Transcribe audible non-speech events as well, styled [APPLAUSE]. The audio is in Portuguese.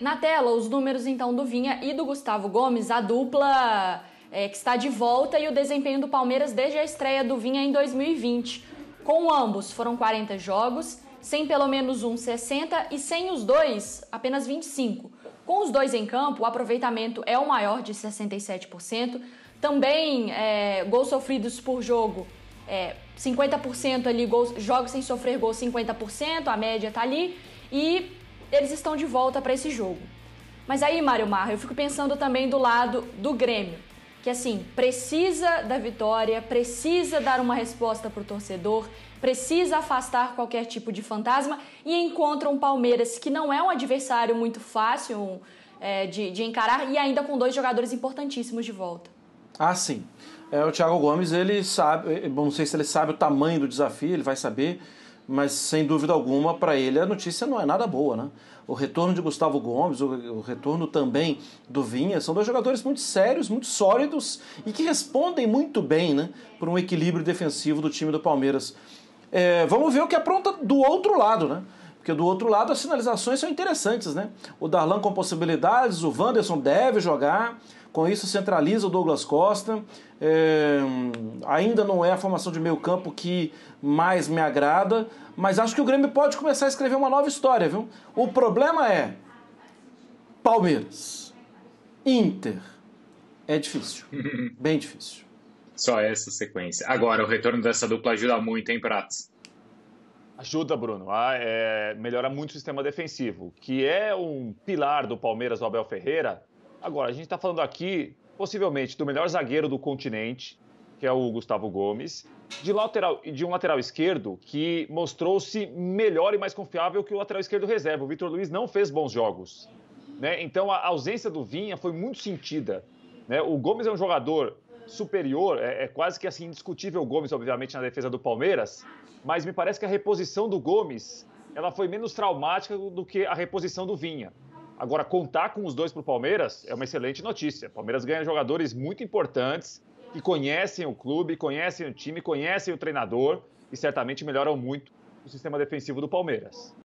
Na tela, os números então do Vinha e do Gustavo Gomes, a dupla é, que está de volta e o desempenho do Palmeiras desde a estreia do Vinha em 2020. Com ambos foram 40 jogos, sem pelo menos um 60 e sem os dois apenas 25. Com os dois em campo, o aproveitamento é o maior de 67%. Também é, gols sofridos por jogo, é, 50% ali, gols, jogos sem sofrer gols 50%, a média tá ali. E eles estão de volta para esse jogo. Mas aí, Mário Marra, eu fico pensando também do lado do Grêmio, que assim, precisa da vitória, precisa dar uma resposta para o torcedor, precisa afastar qualquer tipo de fantasma e encontra um Palmeiras que não é um adversário muito fácil um, é, de, de encarar e ainda com dois jogadores importantíssimos de volta. Ah, sim. É, o Thiago Gomes, ele sabe, não sei se ele sabe o tamanho do desafio, ele vai saber mas sem dúvida alguma, para ele a notícia não é nada boa, né? O retorno de Gustavo Gomes, o retorno também do Vinha, são dois jogadores muito sérios, muito sólidos e que respondem muito bem né, por um equilíbrio defensivo do time do Palmeiras. É, vamos ver o que apronta do outro lado, né? Porque do outro lado as sinalizações são interessantes, né? O Darlan com possibilidades, o Wanderson deve jogar, com isso centraliza o Douglas Costa. É, ainda não é a formação de meio campo que mais me agrada, mas acho que o Grêmio pode começar a escrever uma nova história, viu? O problema é Palmeiras, Inter. É difícil, [LAUGHS] bem difícil. Só essa sequência. Agora, o retorno dessa dupla ajuda muito, hein, Pratos? Ajuda, Bruno, Melhora é, muito o sistema defensivo, que é um pilar do Palmeiras, do Abel Ferreira. Agora, a gente está falando aqui, possivelmente, do melhor zagueiro do continente, que é o Gustavo Gomes, de, lateral, de um lateral esquerdo que mostrou-se melhor e mais confiável que o lateral esquerdo reserva. O Vitor Luiz não fez bons jogos. Né? Então, a ausência do Vinha foi muito sentida. Né? O Gomes é um jogador superior, é, é, quase que assim indiscutível o Gomes, obviamente, na defesa do Palmeiras, mas me parece que a reposição do Gomes ela foi menos traumática do que a reposição do Vinha. Agora, contar com os dois para o Palmeiras é uma excelente notícia. O Palmeiras ganha jogadores muito importantes que conhecem o clube, conhecem o time, conhecem o treinador e certamente melhoram muito o sistema defensivo do Palmeiras.